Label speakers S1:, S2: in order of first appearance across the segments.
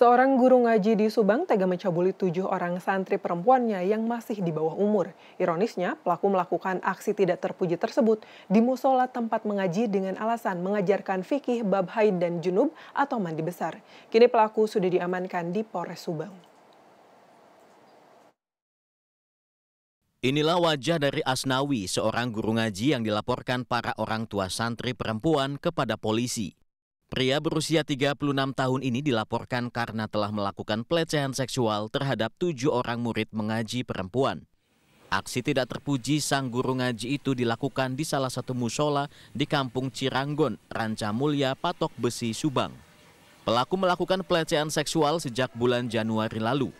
S1: Seorang guru ngaji di Subang tega mencabuli tujuh orang santri perempuannya yang masih di bawah umur. Ironisnya, pelaku melakukan aksi tidak terpuji tersebut di musola tempat mengaji dengan alasan mengajarkan fikih bab haid dan junub atau mandi besar. Kini pelaku sudah diamankan di Polres Subang. Inilah wajah dari Asnawi, seorang guru ngaji yang dilaporkan para orang tua santri perempuan kepada polisi. Pria berusia 36 tahun ini dilaporkan karena telah melakukan pelecehan seksual terhadap tujuh orang murid mengaji perempuan. Aksi tidak terpuji sang guru ngaji itu dilakukan di salah satu musola di kampung Ciranggon, Ranca Mulia, Patok Besi, Subang. Pelaku melakukan pelecehan seksual sejak bulan Januari lalu.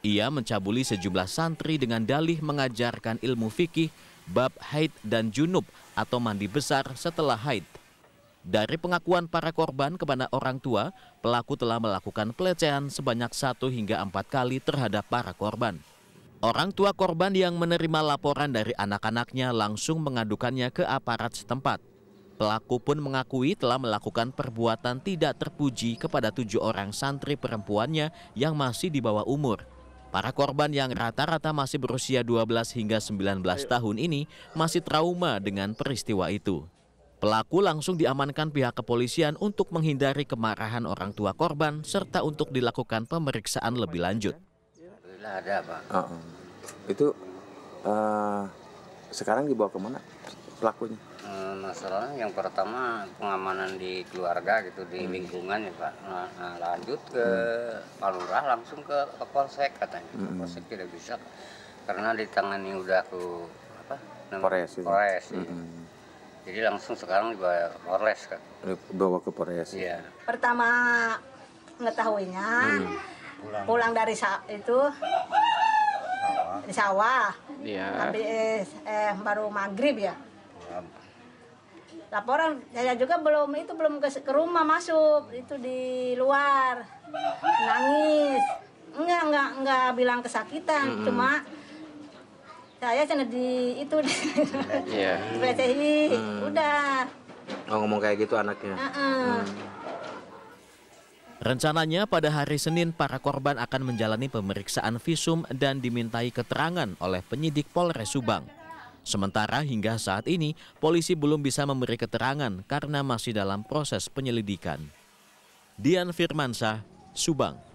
S1: Ia mencabuli sejumlah santri dengan dalih mengajarkan ilmu fikih, bab haid dan junub atau mandi besar setelah haid. Dari pengakuan para korban kepada orang tua, pelaku telah melakukan pelecehan sebanyak satu hingga empat kali terhadap para korban. Orang tua korban yang menerima laporan dari anak-anaknya langsung mengadukannya ke aparat setempat. Pelaku pun mengakui telah melakukan perbuatan tidak terpuji kepada tujuh orang santri perempuannya yang masih di bawah umur. Para korban yang rata-rata masih berusia 12 hingga 19 tahun ini masih trauma dengan peristiwa itu. Pelaku langsung diamankan pihak kepolisian untuk menghindari kemarahan orang tua korban serta untuk dilakukan pemeriksaan lebih lanjut. Ada pak. Uh, uh. Itu
S2: uh, sekarang dibawa kemana pelakunya? Eh, Masalah yang pertama pengamanan di keluarga gitu di hmm. lingkungan ya pak. Nah, nah lanjut ke hmm. Palurah langsung ke Polsek katanya. Hmm. Polsek tidak bisa karena di ini udah ke apa? Polres. Polres. Ya. Hmm. Iya. Jadi langsung sekarang dibawa ke Polres kan. Bawa ke Polres. Iya. Pertama mengetahuinya, hmm. pulang. pulang dari sa itu di sawah. Iya. eh baru maghrib ya. Laporan saya juga belum itu belum ke, ke rumah masuk itu di luar nangis enggak enggak enggak bilang kesakitan hmm. cuma saya sana di itu yeah. Iya. Hmm. udah
S1: oh, ngomong kayak gitu anaknya uh -uh. Hmm. Rencananya pada hari Senin para korban akan menjalani pemeriksaan visum dan dimintai keterangan oleh penyidik Polres Subang. Sementara hingga saat ini polisi belum bisa memberi keterangan karena masih dalam proses penyelidikan. Dian Firmansyah, Subang.